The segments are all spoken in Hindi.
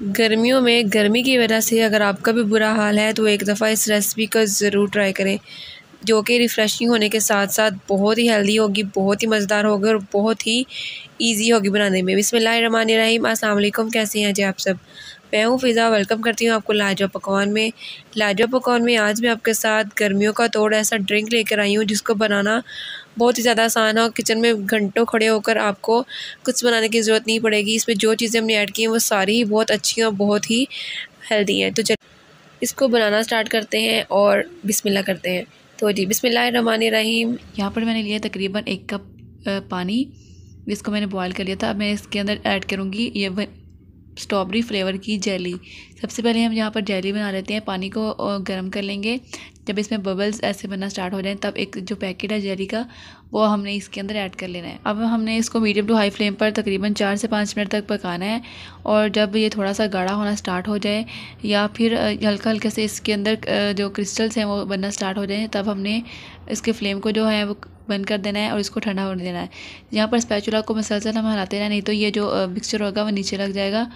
गर्मियों में गर्मी की वजह से अगर आपका भी बुरा हाल है तो एक दफ़ा इस रेसिपी को ज़रूर ट्राई करें जो कि रिफ़्रेशिंग होने के साथ साथ बहुत ही हेल्दी होगी बहुत ही मज़ेदार होगी और बहुत ही ईजी होगी बनाने में अस्सलाम अल्लाम कैसे हैं जी आप सब मैं हूँ फ़िज़ा वेलकम करती हूँ आपको लाजवा पकवान में लाजवा पकवान में आज मैं आपके साथ गर्मियों का तोड़ ऐसा ड्रिंक लेकर आई हूँ जिसको बनाना बहुत ही ज़्यादा आसान है और किचन में घंटों खड़े होकर आपको कुछ बनाने की ज़रूरत नहीं पड़ेगी इसमें जो चीज़ें हमने ऐड की हैं वो सारी ही बहुत अच्छी और बहुत ही हेल्दी हैं तो चल इसको बनाना स्टार्ट करते हैं और बिसमिल्ला करते हैं तो जी बिसमिल्ल रहीम यहाँ पर मैंने लिया तकरीबन एक कप पानी जिसको मैंने बॉयल कर लिया था अब मैं इसके अंदर ऐड करूँगी ये स्ट्रॉबेरी फ्लेवर की जेली सबसे पहले हम यहाँ पर जेली बना लेते हैं पानी को गर्म कर लेंगे जब इसमें बबल्स ऐसे बनना स्टार्ट हो जाए तब एक जो पैकेट है जेली का वो हमने इसके अंदर ऐड कर लेना है अब हमने इसको मीडियम टू हाई फ्लेम पर तकरीबन चार से पाँच मिनट तक पकाना है और जब ये थोड़ा सा गाढ़ा होना स्टार्ट हो जाए या फिर हल्का हल्के से इसके अंदर जो क्रिस्टल्स हैं वो बनना स्टार्ट हो जाए तब हमने इसके फ्लेम को जो है वो बंद कर देना है और इसको ठंडा होने देना है यहाँ पर स्पैचुला को मसलसल हम हलाते रहना नहीं तो ये जो मिक्सचर होगा वो नीचे लग जाएगा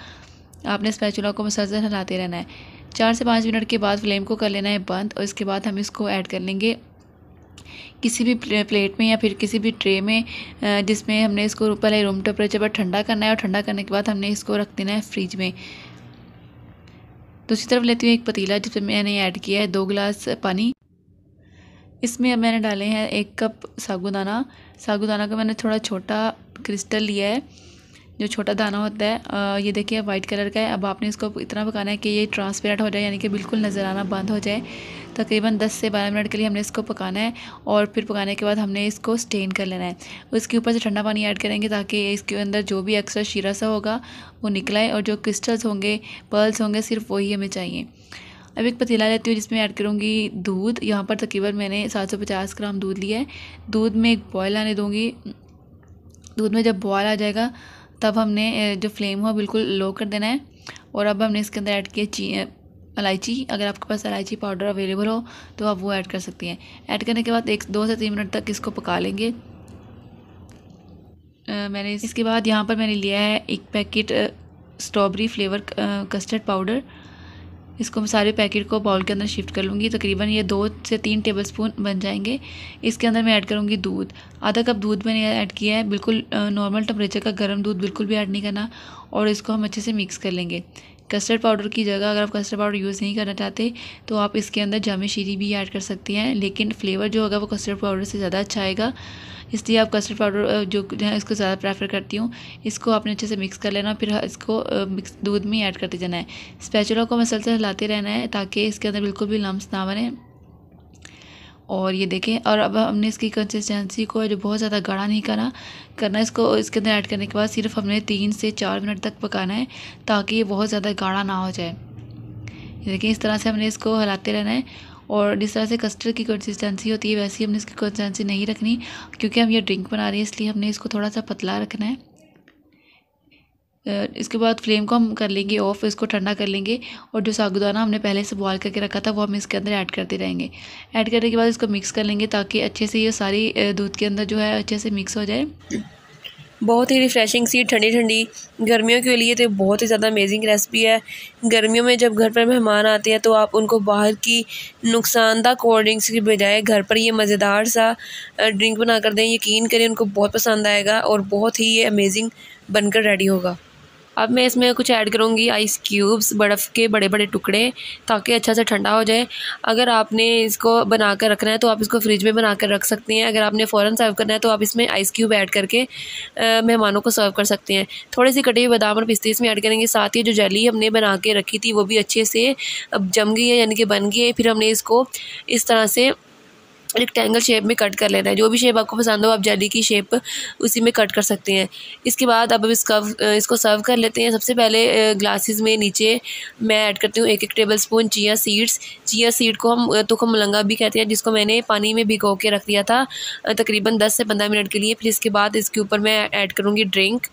आपने स्पैचुला को मसलसल हलाते रहना है चार से पाँच मिनट के बाद फ्लेम को कर लेना है बंद और इसके बाद हम इसको ऐड कर लेंगे किसी भी प्लेट में या फिर किसी भी ट्रे में जिसमें हमने इसको पहले रूम टेम्परेचर पर ठंडा करना है और ठंडा करने के बाद हमने इसको रख देना है फ्रिज में दूसरी तरफ लेती हूँ एक पतीला जिसमें मैंने ऐड किया है दो गिलास पानी इसमें अब मैंने डाले हैं एक कप सागुदाना सागुदाना का मैंने थोड़ा छोटा क्रिस्टल लिया है जो छोटा दाना होता है ये देखिए वाइट कलर का है अब आपने इसको इतना पकाना है कि ये ट्रांसपेरेंट हो जाए यानी कि बिल्कुल नज़र आना बंद हो जाए तकरीबन 10 से 12 मिनट के लिए हमने इसको पकाना है और फिर पकाने के बाद हमने इसको स्टेन कर लेना है उसके ऊपर से ठंडा पानी ऐड करेंगे ताकि इसके अंदर जो भी एक्स्ट्रा शीरा सा होगा वो निकलाए और जो क्रिस्टल्स होंगे पर्ल्स होंगे सिर्फ वही हमें चाहिए अब एक पतीला लेती हूँ जिसमें ऐड करूँगी दूध यहाँ पर तकरीबन मैंने 750 ग्राम दूध लिया है दूध में एक बॉयल आने दूँगी दूध में जब बॉयल आ जाएगा तब हमने जो फ्लेम हुआ बिल्कुल लो कर देना है और अब हमने इसके अंदर ऐड किया ची इलायची अगर आपके पास इलायची पाउडर अवेलेबल हो तो आप वो ऐड कर सकती हैं ऐड करने के बाद एक दो से तीन मिनट तक इसको पका लेंगे आ, मैंने इसके बाद यहाँ पर मैंने लिया है एक packet strawberry flavour custard powder इसको मैं सारे पैकेट को बाउल के अंदर शिफ्ट कर लूँगी तकरीबन ये दो से तीन टेबल स्पून बन जाएंगे इसके अंदर मैं ऐड करूँगी दूध आधा कप दूध मैंने ऐड किया है बिल्कुल नॉर्मल टेम्परेचर का गर्म दूध बिल्कुल भी ऐड नहीं करना और इसको हम अच्छे से मिक्स कर लेंगे कस्टर्ड पाउडर की जगह अगर आप कस्टर्ड पाउडर यूज़ नहीं करना चाहते तो आप इसके अंदर जामे शीरी भी ऐड कर सकते हैं लेकिन फ्लेवर जो होगा वो कस्टर्ड पाउडर से ज़्यादा अच्छा आएगा इसलिए आप कस्टर्ड पाउडर जो है इसको ज़्यादा प्रेफर करती हूँ इसको आपने अच्छे से मिक्स कर लेना फिर इसको मिक्स दूध में ऐड करते जाना है स्पैचुला को मसलसल हिलाते रहना है ताकि इसके अंदर बिल्कुल भी लम्ब ना बने और ये देखें और अब हमने इसकी कंसिस्टेंसी को जो बहुत ज़्यादा गाढ़ा नहीं करना करना इसको इसके अंदर ऐड करने के बाद सिर्फ हमने तीन से चार मिनट तक पकाना है ताकि ये बहुत ज़्यादा गाढ़ा ना हो जाए देखें इस तरह से हमने इसको हिलाते रहना है और जिस तरह से कस्टर्ड की कंसिस्टेंसी होती है वैसी हमने इसकी कंसिस्टेंसी नहीं रखनी क्योंकि हम ये ड्रिंक बना रहे हैं इसलिए हमने इसको थोड़ा सा पतला रखना है इसके बाद फ्लेम को हम कर लेंगे ऑफ़ इसको ठंडा कर लेंगे और जो सागुदाना हमने पहले से बॉयल करके रखा था वो हम इसके अंदर ऐड करते रहेंगे ऐड करने के बाद इसको मिक्स कर लेंगे ताकि अच्छे से ये सारी दूध के अंदर जो है अच्छे से मिक्स हो जाए बहुत ही रिफ़्रेशिंग सी ठंडी ठंडी गर्मियों के लिए तो बहुत ही ज़्यादा अमेजिंग रेसिपी है गर्मियों में जब घर पर मेहमान आते हैं तो आप उनको बाहर की नुकसानदा कोल्ड ड्रिंक्स के बजाय घर पर ये मज़ेदार सा ड्रिंक बना कर दें यकीन करें उनको बहुत पसंद आएगा और बहुत ही ये अमेजिंग बनकर रेडी होगा अब मैं इसमें कुछ ऐड करूँगी आइस क्यूब्स बर्फ़ के बड़े बड़े टुकड़े ताकि अच्छा से ठंडा हो जाए अगर आपने इसको बना कर रखना है तो आप इसको फ्रिज में बना कर रख सकती हैं अगर आपने फ़ौरन सर्व करना है तो आप इसमें आइस क्यूब ऐड करके मेहमानों को सर्व कर सकते हैं थोड़े से कटे हुए बादाम और पिस्ते इसमें ऐड करेंगे साथ ही जो जेली हमने बना के रखी थी वो भी अच्छे से अब जम गई है यानी कि बन गई है फिर हमने इसको इस तरह से रेक्टेंगल शेप में कट कर लेना है जो भी शेप आपको पसंद हो आप जाली की शेप उसी में कट कर सकते हैं इसके बाद अब इसका इसको सर्व कर लेते हैं सबसे पहले ग्लासेस में नीचे मैं ऐड करती हूँ एक एक tablespoon chia seeds chia seed को हम हम मलंगा भी कहते हैं जिसको मैंने पानी में भिगो के रख दिया था तकरीबन दस से पंद्रह मिनट के लिए फिर इसके बाद इसके ऊपर मैं ऐड करूँगी ड्रिंक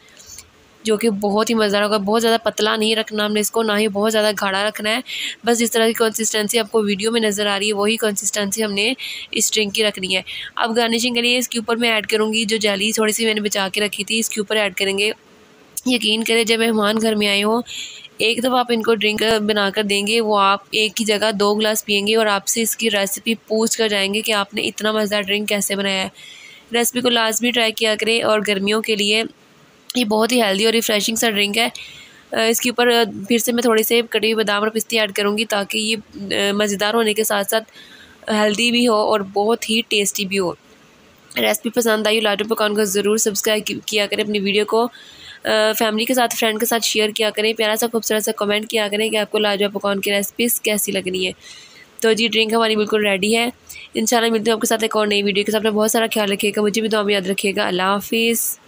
जो कि बहुत ही मज़ेदार होगा बहुत ज़्यादा पतला नहीं रखना हमने इसको ना ही बहुत ज़्यादा गाढ़ा रखना है बस जिस तरह की कंसिस्टेंसी आपको वीडियो में नज़र आ रही है वही कंसिस्टेंसी हमने इस ड्रिंक की रखनी है अब गार्निशिंग के लिए इसके ऊपर मैं ऐड करूँगी जो जाली थोड़ी सी मैंने बचा के रखी थी इसके ऊपर ऐड करेंगे यकीन करें जब मेहमान घर में आए हों एक दफ़ा आप इनको ड्रिंक बनाकर देंगे वो आप एक ही जगह दो गिलास पियेंगे और आपसे इसकी रेसिपी पूछ कर जाएंगे कि आपने इतना मज़ेदार ड्रिंक कैसे बनाया है रेसिपी को लाजमी ट्राई किया करें और गर्मियों के लिए ये बहुत ही हेल्दी और रिफ़्रेशिंग सा ड्रिंक है इसके ऊपर फिर से मैं थोड़ी से कटी हुई बादाम और पिस्ती ऐड करूँगी ताकि ये मज़ेदार होने के साथ साथ हेल्दी भी हो और बहुत ही टेस्टी भी हो रेसिपी पसंद आई हो लाडो पकवान को ज़रूर सब्सक्राइब किया करें अपनी वीडियो को फैमिली के साथ फ्रेंड के साथ शेयर किया करें प्यारा सा खूबसूरत सा कमेंट किया करें कि आपको लाजवा पकवान की रेसिपीज़ कैसी लगनी है तो जी ड्रिंक हमारी बिल्कुल रेडी है इंशाल्लाह मिलते हैं आपके साथ एक और नई वीडियो के साथ अपना बहुत सारा ख्याल रखिएगा मुझे भी दुआ में याद रखिएगा अल्लाह हाफिज़